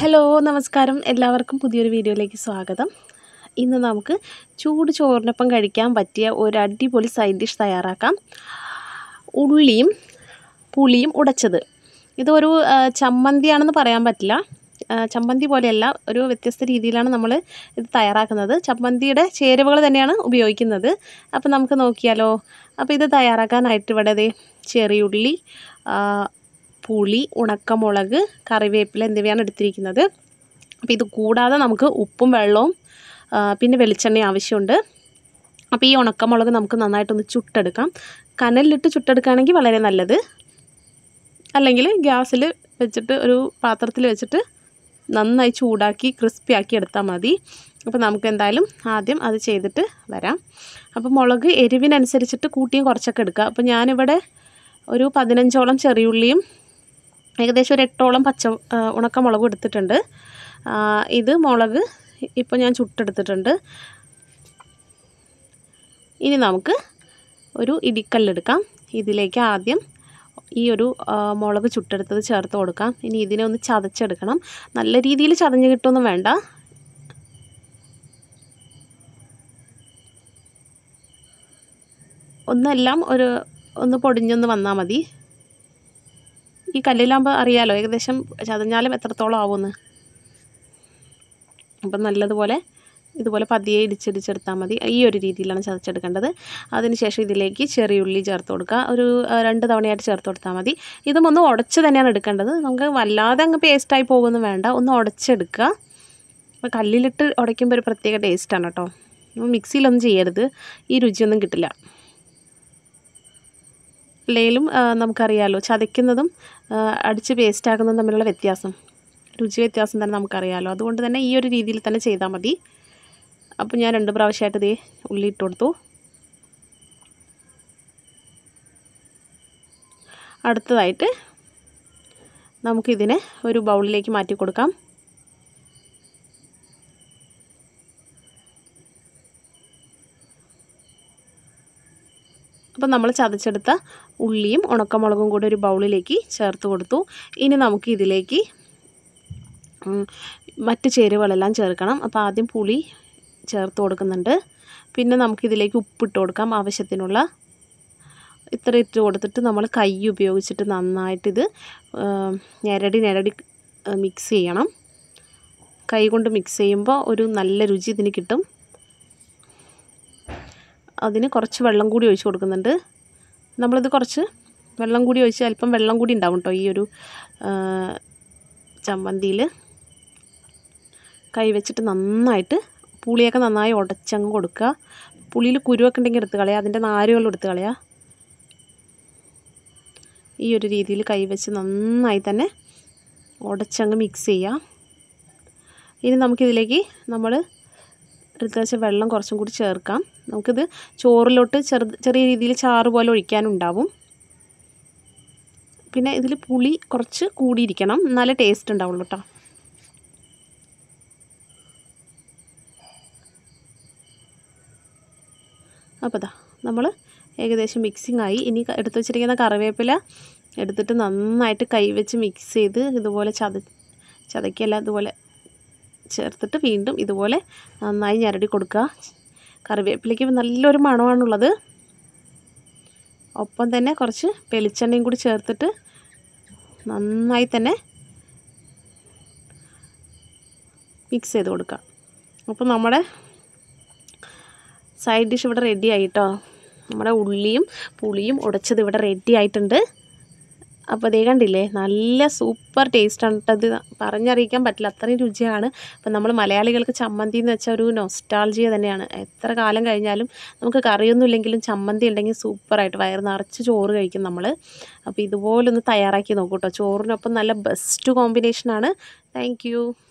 hello നമസ്കാരം എല്ലാവർക്കും പുതിയൊരു വീഡിയോയിലേക്ക് സ്വാഗതം ഇന്ന് നമുക്ക് ചൂട് ചോറിനൊപ്പം കഴിക്കാൻ പറ്റിയ ഒരു അടിപൊളി സൈഡ് ഡിഷ് തയ്യാറാക്കാം ഉള്ളിയും പുളിയും ഉടച്ചത് ഇതൊരു ചമ്മന്തിയാണെന്ന് പറയാൻ പറ്റില്ല ചമ്മന്തി പോലെയല്ല ഒരു വ്യത്യസ്ത രീതിയിലാണ് നമ്മൾ ഇത് തയ്യാറാക്കുന്നത് ചമ്മന്തിയുടെ ചേരുവകൾ തന്നെയാണ് ഉപയോഗിക്കുന്നത് അപ്പോൾ നമുക്ക് നോക്കിയാലോ അപ്പോൾ ഇത് തയ്യാറാക്കാനായിട്ട് ഇവിടെ ചെറിയുള്ളി പുളി ഉണക്കമുളക് കറിവേപ്പില എന്നിവയാണ് എടുത്തിരിക്കുന്നത് അപ്പോൾ ഇത് കൂടാതെ നമുക്ക് ഉപ്പും വെള്ളവും പിന്നെ വെളിച്ചെണ്ണയും ആവശ്യമുണ്ട് അപ്പോൾ ഈ ഉണക്കമുളക് നമുക്ക് നന്നായിട്ടൊന്ന് ചുട്ടെടുക്കാം കനലിലിട്ട് ചുട്ടെടുക്കുകയാണെങ്കിൽ വളരെ നല്ലത് അല്ലെങ്കിൽ ഗ്യാസിൽ വെച്ചിട്ട് ഒരു പാത്രത്തിൽ വെച്ചിട്ട് നന്നായി ചൂടാക്കി ക്രിസ്പി ആക്കി എടുത്താൽ മതി അപ്പോൾ നമുക്ക് എന്തായാലും ആദ്യം അത് ചെയ്തിട്ട് വരാം അപ്പോൾ മുളക് എരിവിനനുസരിച്ചിട്ട് കൂട്ടിയും കുറച്ചൊക്കെ എടുക്കുക അപ്പോൾ ഞാനിവിടെ ഒരു പതിനഞ്ചോളം ചെറിയുള്ളിയും ഏകദേശം ഒരു എട്ടോളം പച്ച ഉണക്കമുളകും എടുത്തിട്ടുണ്ട് ഇത് മുളക് ഇപ്പോൾ ഞാൻ ചുട്ടെടുത്തിട്ടുണ്ട് ഇനി നമുക്ക് ഒരു ഇടിക്കല്ലെടുക്കാം ഇതിലേക്ക് ആദ്യം ഈ ഒരു മുളക് ചുട്ടെടുത്തത് ചേർത്ത് കൊടുക്കാം ഇനി ഇതിനെ ഒന്ന് ചതച്ചെടുക്കണം നല്ല രീതിയിൽ ചതഞ്ഞ് കിട്ടുമൊന്നും വേണ്ട ഒന്നെല്ലാം ഒരു ഒന്ന് പൊടിഞ്ഞൊന്ന് വന്നാൽ മതി ഈ കല്ലിലാമ്പ് അറിയാലോ ഏകദേശം ചതഞ്ഞാലും എത്രത്തോളം ആവുമെന്ന് അപ്പം നല്ലതുപോലെ ഇതുപോലെ പതിയെ ഇടിച്ചിടിച്ചെടുത്താൽ മതി ഈ ഒരു രീതിയിലാണ് ചതച്ചെടുക്കേണ്ടത് അതിനുശേഷം ഇതിലേക്ക് ചെറിയ ഉള്ളി ചേർത്ത് കൊടുക്കുക ഒരു രണ്ട് തവണയായിട്ട് ചേർത്ത് കൊടുത്താൽ മതി ഇതും ഒന്ന് ഉടച്ച് തന്നെയാണ് എടുക്കേണ്ടത് നമുക്ക് വല്ലാതെ അങ്ങ് പേസ്റ്റായി പോകുമെന്ന് വേണ്ട ഒന്ന് ഉടച്ചെടുക്കുക അപ്പോൾ കല്ലിലിട്ട് ഉടയ്ക്കുമ്പോൾ ഒരു പ്രത്യേക ടേസ്റ്റാണ് കേട്ടോ മിക്സിയിലൊന്നും ചെയ്യരുത് ഈ രുചിയൊന്നും കിട്ടില്ല ലേലും നമുക്കറിയാമല്ലോ ചതയ്ക്കുന്നതും അടിച്ച് പേസ്റ്റാക്കുന്നതും തമ്മിലുള്ള വ്യത്യാസം രുചി വ്യത്യാസം തന്നെ നമുക്കറിയാമല്ലോ അതുകൊണ്ട് തന്നെ ഈ ഒരു രീതിയിൽ തന്നെ ചെയ്താൽ മതി അപ്പോൾ ഞാൻ രണ്ട് പ്രാവശ്യമായിട്ട് ഇതേ ഉള്ളി ഇട്ട് കൊടുത്തു അടുത്തതായിട്ട് നമുക്കിതിനെ ഒരു ബൗളിലേക്ക് മാറ്റി കൊടുക്കാം അപ്പം നമ്മൾ ചതച്ചെടുത്ത ഉള്ളിയും ഉണക്കമുളകും കൂടി ഒരു ബൗളിലേക്ക് ചേർത്ത് കൊടുത്തു ഇനി നമുക്ക് ഇതിലേക്ക് മറ്റ് ചേരുവകളെല്ലാം ചേർക്കണം അപ്പോൾ ആദ്യം പുളി ചേർത്ത് കൊടുക്കുന്നുണ്ട് പിന്നെ നമുക്കിതിലേക്ക് ഉപ്പിട്ട് കൊടുക്കാം ആവശ്യത്തിനുള്ള ഇത്ര ഇട്ട് കൊടുത്തിട്ട് നമ്മൾ കൈ ഉപയോഗിച്ചിട്ട് നന്നായിട്ടിത് ഞരടി ഞരടി മിക്സ് ചെയ്യണം കൈ കൊണ്ട് മിക്സ് ചെയ്യുമ്പോൾ ഒരു നല്ല രുചി ഇതിന് കിട്ടും അതിന് കുറച്ച് വെള്ളം കൂടി ഒഴിച്ച് കൊടുക്കുന്നുണ്ട് നമ്മളിത് കുറച്ച് വെള്ളം കൂടി ഒഴിച്ച് അല്പം വെള്ളം കൂടി ഉണ്ടാവും കേട്ടോ ഈ ഒരു ചമ്മന്തിയിൽ കൈവച്ചിട്ട് നന്നായിട്ട് പുളിയൊക്കെ നന്നായി ഉടച്ചങ്ങ് കൊടുക്കുക പുളിയിൽ കുരുവൊക്കെ ഉണ്ടെങ്കിൽ എടുത്ത് കളയുക അതിൻ്റെ നാരുകളും എടുത്ത് കളയുക ഈ ഒരു രീതിയിൽ കൈവച്ച് നന്നായി തന്നെ ഉടച്ചങ്ങ് മിക്സ് ചെയ്യുക ഇനി നമുക്കിതിലേക്ക് നമ്മൾ എടുത്തുവെച്ച വെള്ളം കുറച്ചും കൂടി ചേർക്കാം നമുക്കിത് ചോറിലോട്ട് ചെറു ചെറിയ രീതിയിൽ ചാറ് പോലെ ഒഴിക്കാനുണ്ടാവും പിന്നെ ഇതിൽ പുളി കുറച്ച് കൂടിയിരിക്കണം നല്ല ടേസ്റ്റ് ഉണ്ടാവുള്ളൂ കേട്ടോ അപ്പോൾ ഇതാ നമ്മൾ ഏകദേശം മിക്സിംഗ് ആയി ഇനി എടുത്തു വെച്ചിരിക്കുന്ന കറിവേപ്പില എടുത്തിട്ട് നന്നായിട്ട് കൈവച്ച് മിക്സ് ചെയ്ത് ഇതുപോലെ ചത ചതക്കിയല്ല ഇതുപോലെ ചേർത്തിട്ട് വീണ്ടും ഇതുപോലെ നന്നായി ഞരടി കൊടുക്കുക കറിവേപ്പിലയ്ക്ക് നല്ലൊരു മണമാണുള്ളത് ഒപ്പം തന്നെ കുറച്ച് വെളിച്ചെണ്ണയും കൂടി ചേർത്തിട്ട് നന്നായി തന്നെ മിക്സ് ചെയ്ത് കൊടുക്കുക അപ്പം നമ്മുടെ സൈഡ് ഡിഷ് ഇവിടെ റെഡി ആയിട്ടോ നമ്മുടെ ഉള്ളിയും പുളിയും ഉടച്ചത് ഇവിടെ റെഡി ആയിട്ടുണ്ട് അപ്പോൾ ദേ കണ്ടില്ലേ നല്ല സൂപ്പർ ടേസ്റ്റാണ് കേട്ടോ ഇത് പറഞ്ഞറിയിക്കാൻ പറ്റില്ല അത്രയും രുചിയാണ് അപ്പോൾ നമ്മൾ മലയാളികൾക്ക് ചമ്മന്തി എന്ന് വെച്ചാൽ ഒരു നൊസ്റ്റാൾജിയ തന്നെയാണ് എത്ര കാലം കഴിഞ്ഞാലും നമുക്ക് കറിയൊന്നും ഇല്ലെങ്കിലും ചമ്മന്തി ഉണ്ടെങ്കിൽ സൂപ്പറായിട്ട് വയറ് നിറച്ച് ചോറ് കഴിക്കും നമ്മൾ അപ്പോൾ ഇതുപോലൊന്ന് തയ്യാറാക്കി നോക്കൂ കേട്ടോ ചോറിനൊപ്പം നല്ല ബെസ്റ്റ് കോമ്പിനേഷനാണ് താങ്ക്